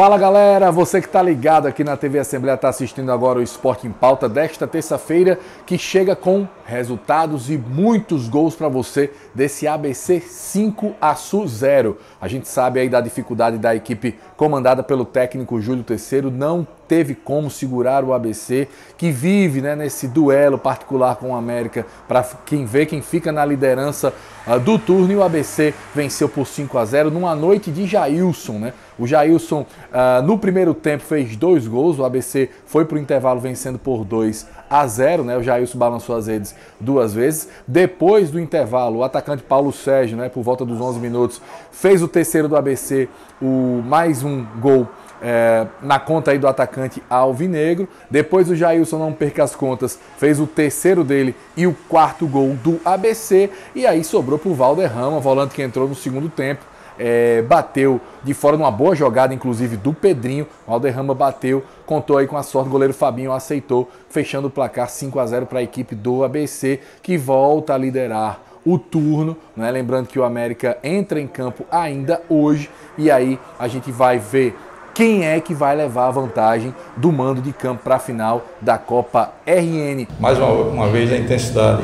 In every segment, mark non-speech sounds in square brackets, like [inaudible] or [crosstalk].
Fala galera, você que está ligado aqui na TV Assembleia está assistindo agora o Esporte em Pauta desta terça-feira que chega com resultados e muitos gols para você desse ABC 5 a 0. A gente sabe aí da dificuldade da equipe comandada pelo técnico Júlio Terceiro não teve como segurar o ABC, que vive né, nesse duelo particular com o América para quem vê quem fica na liderança uh, do turno. E o ABC venceu por 5 a 0 numa noite de Jailson, né? O Jailson, uh, no primeiro tempo, fez dois gols. O ABC foi para o intervalo vencendo por 2 a 0. Né? O Jailson balançou as redes duas vezes. Depois do intervalo, o atacante Paulo Sérgio, né, por volta dos 11 minutos, fez o terceiro do ABC, o mais um gol é, na conta aí do atacante Alvinegro. Depois o Jailson não perca as contas, fez o terceiro dele e o quarto gol do ABC. E aí sobrou para o Valderrama, volante que entrou no segundo tempo. É, bateu de fora numa boa jogada, inclusive do Pedrinho. Valderrama bateu, contou aí com a sorte, o goleiro Fabinho aceitou, fechando o placar 5 a 0 para a equipe do ABC, que volta a liderar o turno, né? lembrando que o América entra em campo ainda hoje e aí a gente vai ver quem é que vai levar a vantagem do mando de campo para a final da Copa RN. Mais uma, uma, vez a intensidade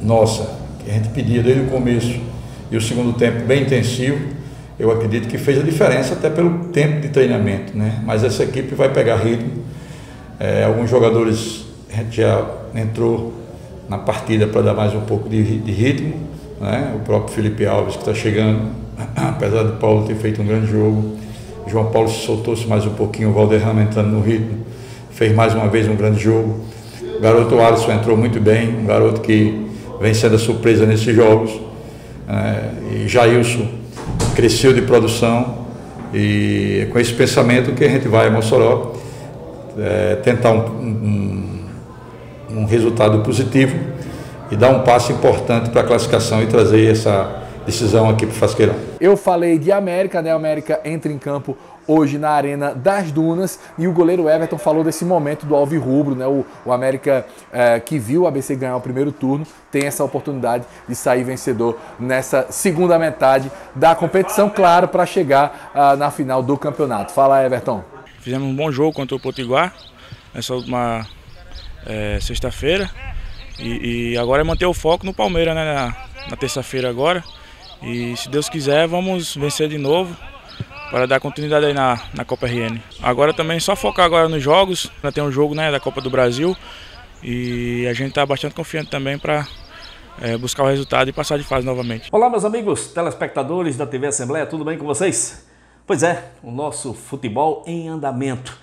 nossa, que a gente pedia desde o começo, e o segundo tempo bem intensivo, eu acredito que fez a diferença até pelo tempo de treinamento, né? Mas essa equipe vai pegar ritmo. É, alguns jogadores a gente já entrou na partida para dar mais um pouco de, de ritmo, né? O próprio Felipe Alves que está chegando, [clears throat] apesar do Paulo ter feito um grande jogo, João Paulo soltou-se mais um pouquinho, o Valderrama entrando no ritmo, fez mais uma vez um grande jogo. O garoto Alisson entrou muito bem, um garoto que vem sendo a surpresa nesses jogos. É, e Jailson cresceu de produção e é com esse pensamento que a gente vai a Mossoró é, tentar um, um, um resultado positivo e dar um passo importante para a classificação e trazer essa decisão aqui para o Fasqueirão. Eu falei de América, né? América entra em campo hoje na Arena das Dunas e o goleiro Everton falou desse momento do Alvi Rubro, né? O, o América é, que viu o ABC ganhar o primeiro turno tem essa oportunidade de sair vencedor nessa segunda metade da competição, claro, para chegar ah, na final do campeonato. Fala, Everton. Fizemos um bom jogo contra o Potiguar nessa última é, sexta-feira e, e, agora é manter o foco no Palmeiras, né? na, na terça-feira agora. E se Deus quiser, vamos vencer de novo para dar continuidade aí na, na Copa RN. Agora também só focar agora nos jogos, para tem um jogo né, da Copa do Brasil e a gente está bastante confiante também para é, eh, buscar o resultado e passar de fase novamente. Olá meus amigos telespectadores da TV Assembleia, tudo bem com vocês? Pois é, o nosso futebol em andamento.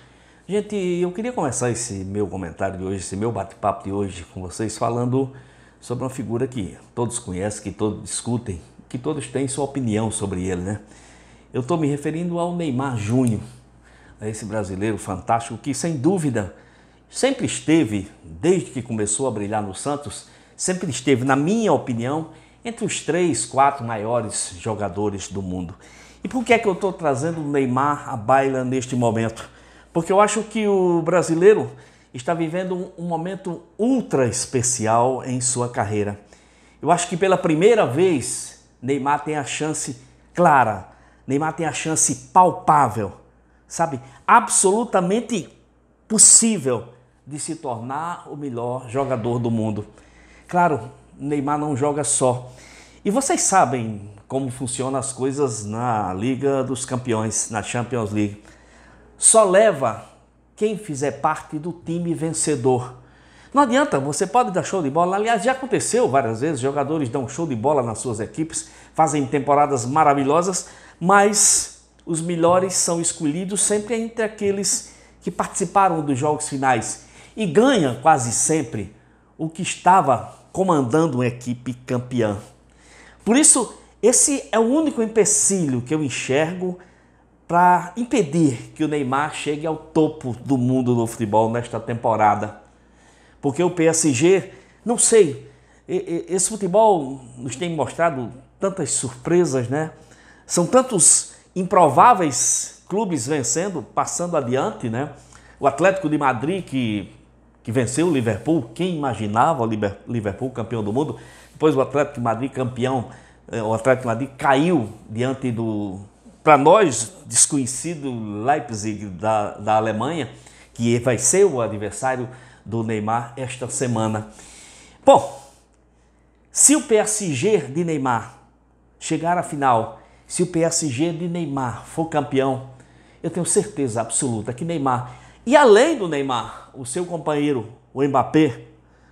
Gente, eu queria começar esse meu comentário de hoje, esse meu bate-papo de hoje com vocês falando sobre uma figura que todos conhecem, que todos discutem, que todos têm sua opinião sobre ele, né? Eu estou me referindo ao Neymar Júnior, a esse brasileiro fantástico que, sem dúvida, sempre esteve, desde que começou a brilhar no Santos, sempre esteve, na minha opinião, entre os três, quatro maiores jogadores do mundo. E por que é que eu estou trazendo o Neymar à baila neste momento? Porque eu acho que o brasileiro está vivendo um momento ultra especial em sua carreira. Eu acho que pela primeira vez Neymar tem a chance clara, Neymar tem a chance palpável, sabe? Absolutamente possível de se tornar o melhor jogador do mundo. Claro, Neymar não joga só. E vocês sabem como funcionam as coisas na Liga dos Campeões, na Champions League. Só leva quem fizer parte do time vencedor. Não adianta, você pode dar show de bola. Aliás, já aconteceu várias vezes, jogadores dão show de bola nas suas equipes, fazem temporadas maravilhosas, mas os melhores são escolhidos sempre entre aqueles que participaram dos jogos finais e ganha quase sempre o que estava comandando uma equipe campeã. Por isso, esse é o único empecilho que eu enxergo para impedir que o Neymar chegue ao topo do mundo do futebol nesta temporada. Porque o PSG, não sei, esse futebol nos tem mostrado tantas surpresas, né? São tantos improváveis clubes vencendo, passando adiante, né? O Atlético de Madrid que, que venceu o Liverpool, quem imaginava o Liverpool campeão do mundo? Depois o Atlético de Madrid campeão, eh, o Atlético de Madrid caiu diante do, para nós, desconhecido Leipzig da, da Alemanha, que vai ser o adversário do Neymar esta semana. Bom, se o PSG de Neymar chegar à final, se o PSG de Neymar for campeão, eu tenho certeza absoluta que Neymar, e além do Neymar, o seu companheiro, o Mbappé,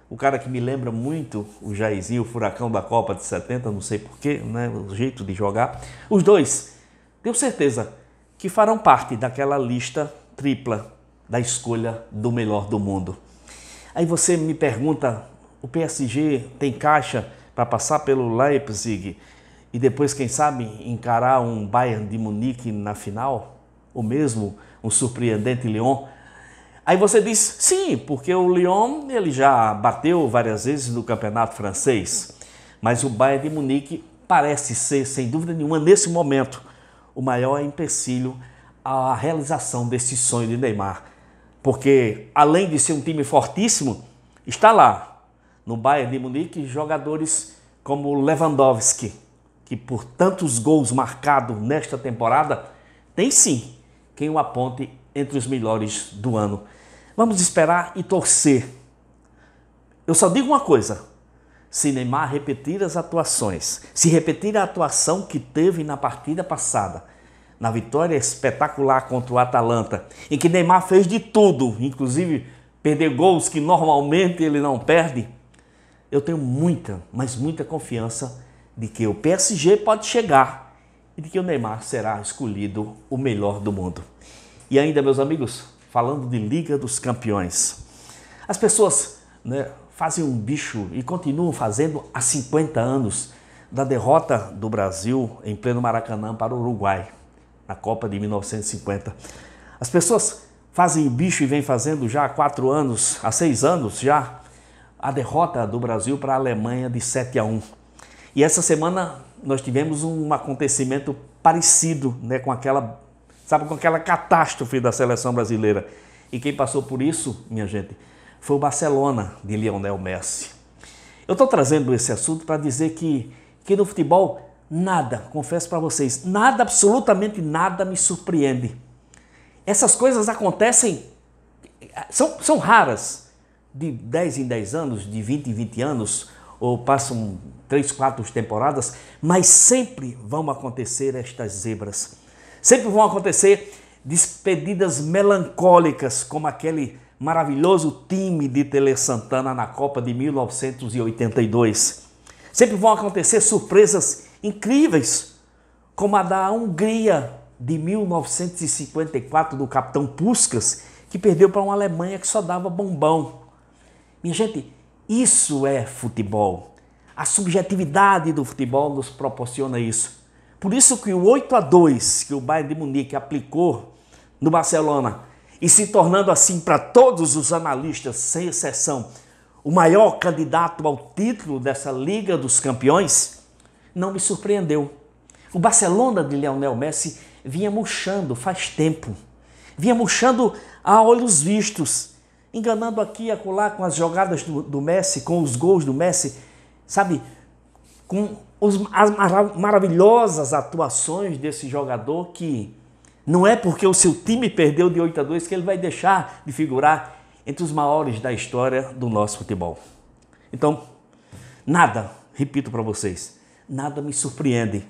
o cara que me lembra muito o Jairzinho, o furacão da Copa de 70, não sei porquê, né, o jeito de jogar, os dois, tenho certeza que farão parte daquela lista tripla da escolha do melhor do mundo. Aí você me pergunta, o PSG tem caixa para passar pelo Leipzig e depois, quem sabe, encarar um Bayern de Munique na final? Ou mesmo um surpreendente Lyon? Aí você diz, sim, porque o Lyon ele já bateu várias vezes no campeonato francês, mas o Bayern de Munique parece ser, sem dúvida nenhuma, nesse momento, o maior empecilho à realização desse sonho de Neymar porque além de ser um time fortíssimo, está lá no Bayern de Munique jogadores como Lewandowski, que por tantos gols marcados nesta temporada, tem sim quem o aponte entre os melhores do ano. Vamos esperar e torcer. Eu só digo uma coisa: se Neymar repetir as atuações, se repetir a atuação que teve na partida passada, na vitória espetacular contra o Atalanta, em que Neymar fez de tudo, inclusive perder gols que normalmente ele não perde, eu tenho muita, mas muita confiança de que o PSG pode chegar e de que o Neymar será escolhido o melhor do mundo. E ainda, meus amigos, falando de Liga dos Campeões, as pessoas né, fazem um bicho e continuam fazendo há 50 anos da derrota do Brasil em pleno Maracanã para o Uruguai na Copa de 1950. As pessoas fazem bicho e vem fazendo já há quatro anos, há seis anos já, a derrota do Brasil para a Alemanha de 7 a 1. E essa semana nós tivemos um acontecimento parecido né, com aquela sabe, com aquela catástrofe da seleção brasileira. E quem passou por isso, minha gente, foi o Barcelona de Lionel Messi. Eu estou trazendo esse assunto para dizer que, que no futebol nada, confesso para vocês, nada, absolutamente nada me surpreende. Essas coisas acontecem, são, são raras. De 10 em 10 anos, de 20 em 20 anos, ou passam 3, 4 temporadas, mas sempre vão acontecer estas zebras. Sempre vão acontecer despedidas melancólicas, como aquele maravilhoso time de Tele Santana na Copa de 1982. Sempre vão acontecer surpresas incríveis, como a da Hungria de 1954 do capitão Puskas, que perdeu para uma Alemanha que só dava bombão. Minha gente, isso é futebol. A subjetividade do futebol nos proporciona isso. Por isso que o 8 a 2 que o Bayern de Munique aplicou no Barcelona e se tornando assim para todos os analistas, sem exceção, o maior candidato ao título dessa Liga dos Campeões, não me surpreendeu. O Barcelona de Lionel Messi vinha murchando faz tempo. Vinha murchando a olhos vistos, enganando aqui e acolá com as jogadas do, do, Messi, com os gols do Messi, sabe? Com os, as marav maravilhosas atuações desse jogador que não é porque o seu time perdeu de 8 a 2 que ele vai deixar de figurar entre os maiores da história do nosso futebol. Então, nada, repito para vocês, nada me surpreende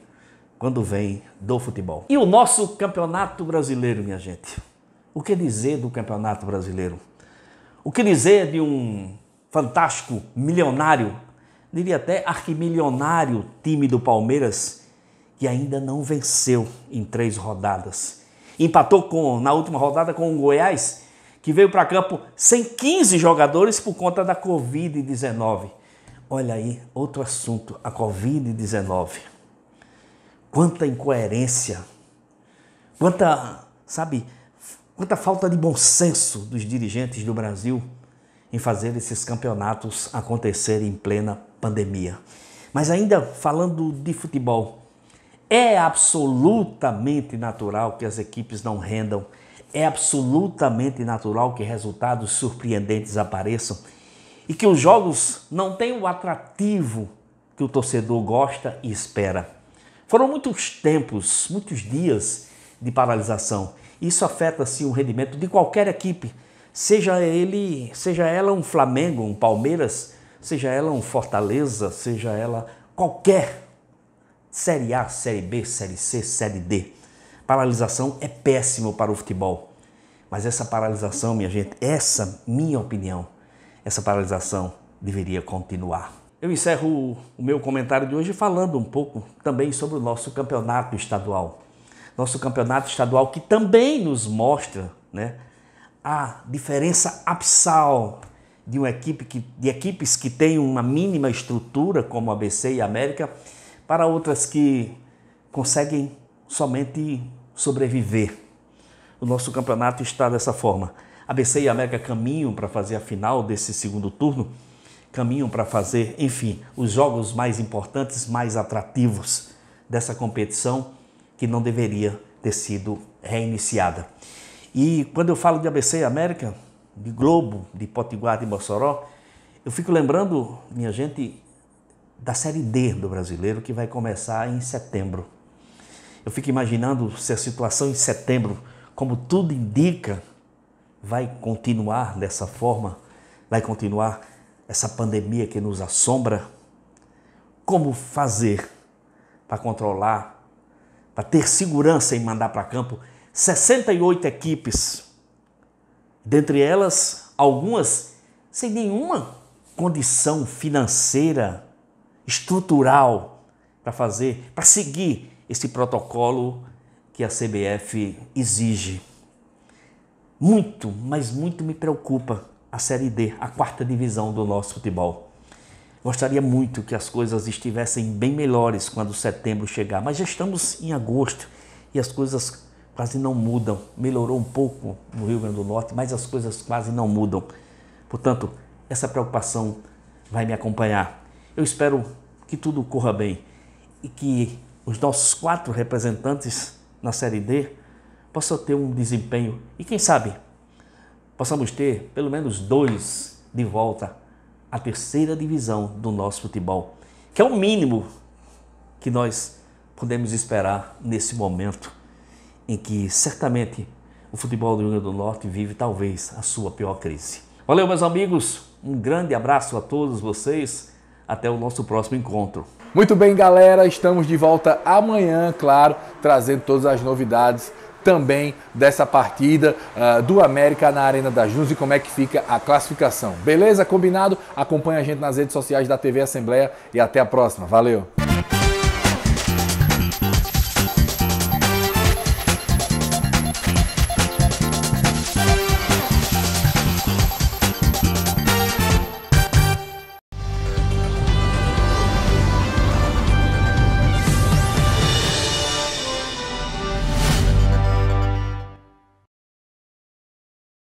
quando vem do futebol. E o nosso campeonato brasileiro, minha gente? O que dizer do campeonato brasileiro? O que dizer de um fantástico milionário, diria até arquimilionário time do Palmeiras, que ainda não venceu em três rodadas? Empatou com, na última rodada com o Goiás, que veio para campo sem 15 jogadores por conta da Covid-19. Olha aí, outro assunto, a Covid-19. Quanta incoerência, quanta, sabe, quanta falta de bom senso dos dirigentes do Brasil em fazer esses campeonatos acontecerem em plena pandemia. Mas ainda falando de futebol, é absolutamente natural que as equipes não rendam, é absolutamente natural que resultados surpreendentes apareçam e que os jogos não têm o atrativo que o torcedor gosta e espera. Foram muitos tempos, muitos dias de paralisação. Isso afeta sim o rendimento de qualquer equipe, seja ele, seja ela um Flamengo, um Palmeiras, seja ela um Fortaleza, seja ela qualquer Série A, Série B, Série C, Série D. Paralisação é péssimo para o futebol. Mas essa paralisação, minha gente, essa minha opinião, essa paralisação deveria continuar. Eu encerro o meu comentário de hoje falando um pouco também sobre o nosso campeonato estadual. Nosso campeonato estadual que também nos mostra né, a diferença absal de uma equipe que, de equipes que têm uma mínima estrutura, como a ABC e a América, para outras que conseguem somente sobreviver. O nosso campeonato está dessa forma. ABC e América caminham para fazer a final desse segundo turno, caminham para fazer, enfim, os jogos mais importantes, mais atrativos dessa competição que não deveria ter sido reiniciada. E quando eu falo de ABC e América, de Globo, de Potiguar, de Mossoró, eu fico lembrando, minha gente, da Série D do brasileiro que vai começar em setembro. Eu fico imaginando se a situação em setembro, como tudo indica, vai continuar dessa forma? Vai continuar essa pandemia que nos assombra? Como fazer para controlar, para ter segurança em mandar para campo 68 equipes? Dentre elas, algumas sem nenhuma condição financeira, estrutural para fazer, para seguir esse protocolo que a CBF exige. Muito, mas muito me preocupa a Série D, a quarta divisão do nosso futebol. Gostaria muito que as coisas estivessem bem melhores quando setembro chegar, mas já estamos em agosto e as coisas quase não mudam. Melhorou um pouco no Rio Grande do Norte, mas as coisas quase não mudam. Portanto, essa preocupação vai me acompanhar. Eu espero que tudo corra bem e que os nossos quatro representantes na Série D possa ter um desempenho e quem sabe possamos ter pelo menos dois de volta à terceira divisão do nosso futebol, que é o mínimo que nós podemos esperar nesse momento em que certamente o futebol do Rio Grande do Norte vive talvez a sua pior crise. Valeu, meus amigos, um grande abraço a todos vocês. Até o nosso próximo encontro. Muito bem, galera, estamos de volta amanhã, claro, trazendo todas as novidades também dessa partida uh, do América na Arena das Dunas e como é que fica a classificação. Beleza? Combinado? Acompanhe a gente nas redes sociais da TV Assembleia e até a próxima. Valeu!